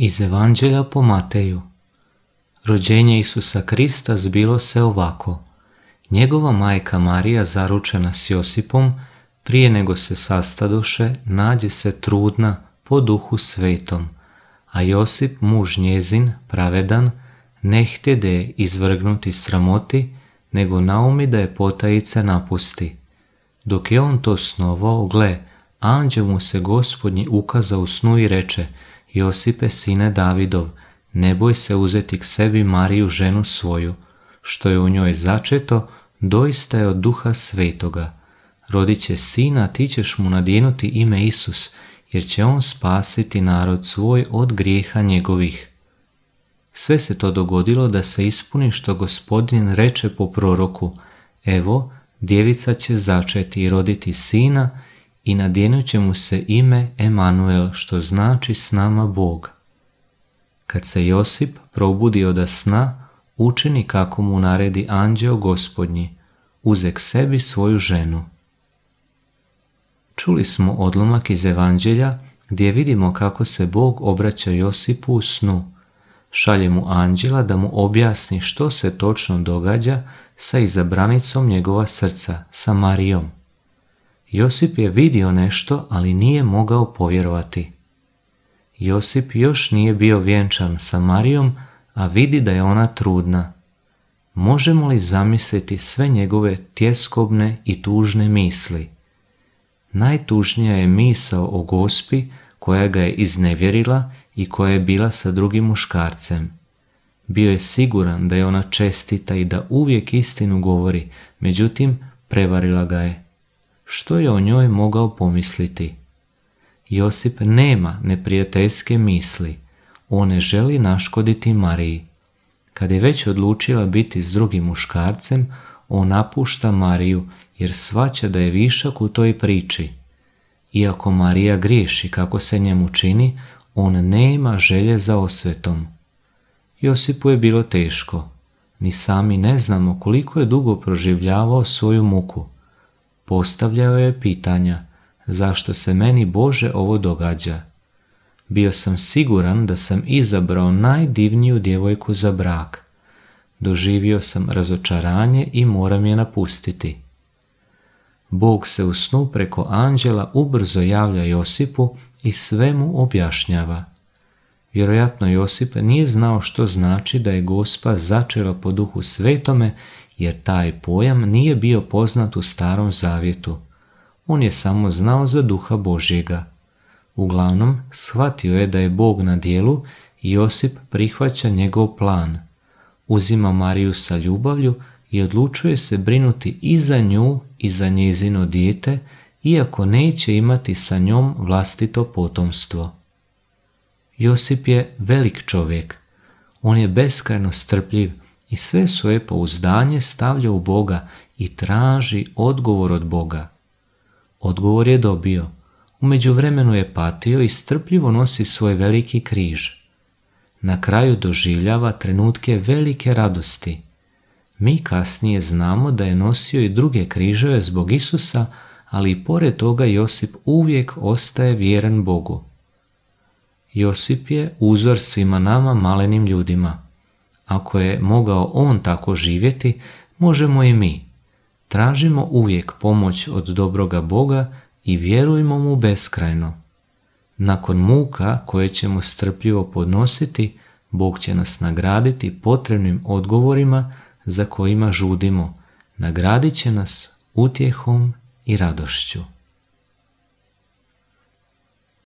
Iz Evanđelja po Mateju Rođenje Isusa Krista zbilo se ovako. Njegova majka Marija zaručena s Josipom, prije nego se sastadoše, nađe se trudna po duhu svetom, a Josip, muž njezin, pravedan, ne da je izvrgnuti sramoti, nego naumi da je potajice napusti. Dok je on to snovao, gle, anđel mu se gospodnji ukaza u snu i reče – Josipe sine Davidov, ne boj se uzeti k sebi Mariju ženu svoju, što je u njoj začeto, doista je od duha svetoga. Rodit će sina, ti ćeš mu nadjenuti ime Isus, jer će on spasiti narod svoj od grijeha njegovih. Sve se to dogodilo da se ispuni što gospodin reče po proroku, evo, djevica će začeti i roditi sina i nadjenut će mu se ime Emanuel, što znači s nama Bog. Kad se Josip probudi da sna, učini kako mu naredi anđeo gospodnji, uzek sebi svoju ženu. Čuli smo odlomak iz Evanđelja gdje vidimo kako se Bog obraća Josipu u snu. Šalje mu anđela da mu objasni što se točno događa sa izabranicom njegova srca, sa Marijom. Josip je vidio nešto, ali nije mogao povjerovati. Josip još nije bio vjenčan sa Marijom, a vidi da je ona trudna. Možemo li zamisliti sve njegove tjeskobne i tužne misli? Najtužnija je misao o gospi koja ga je iznevjerila i koja je bila sa drugim muškarcem. Bio je siguran da je ona čestita i da uvijek istinu govori, međutim prevarila ga je što je o njoj mogao pomisliti. Josip nema neprijateljske misli, on ne želi naškoditi Mariji. Kad je već odlučila biti s drugim muškarcem, on napušta Mariju jer svaća da je višak u toj priči. Iako Marija griješi kako se njemu čini, on nema želje za osvetom. Josipu je bilo teško. Ni sami ne znamo koliko je dugo proživljavao svoju muku. Postavljao je pitanja, zašto se meni Bože ovo događa? Bio sam siguran da sam izabrao najdivniju djevojku za brak. Doživio sam razočaranje i moram je napustiti. Bog se u snu preko anđela ubrzo javlja Josipu i sve mu objašnjava. Vjerojatno Josip nije znao što znači da je gospa začela po duhu svetome jer taj pojam nije bio poznat u starom zavjetu. On je samo znao za duha Božjega. Uglavnom, shvatio je da je Bog na dijelu i Josip prihvaća njegov plan. Uzima Mariju sa ljubavlju i odlučuje se brinuti i za nju i za njezino dijete, iako neće imati sa njom vlastito potomstvo. Josip je velik čovjek. On je beskreno strpljiv i sve svoje pouzdanje stavlja u Boga i traži odgovor od Boga. Odgovor je dobio. Umeđu međuvremenu je patio i strpljivo nosi svoj veliki križ. Na kraju doživljava trenutke velike radosti. Mi kasnije znamo da je nosio i druge križeve zbog Isusa, ali i pored toga Josip uvijek ostaje vjeren Bogu. Josip je uzor svima nama malenim ljudima. Ako je mogao on tako živjeti, možemo i mi. Tražimo uvijek pomoć od dobroga Boga i vjerujmo mu beskrajno. Nakon muka koje ćemo strpljivo podnositi, Bog će nas nagraditi potrebnim odgovorima za kojima žudimo. Nagradit će nas utjehom i radošću.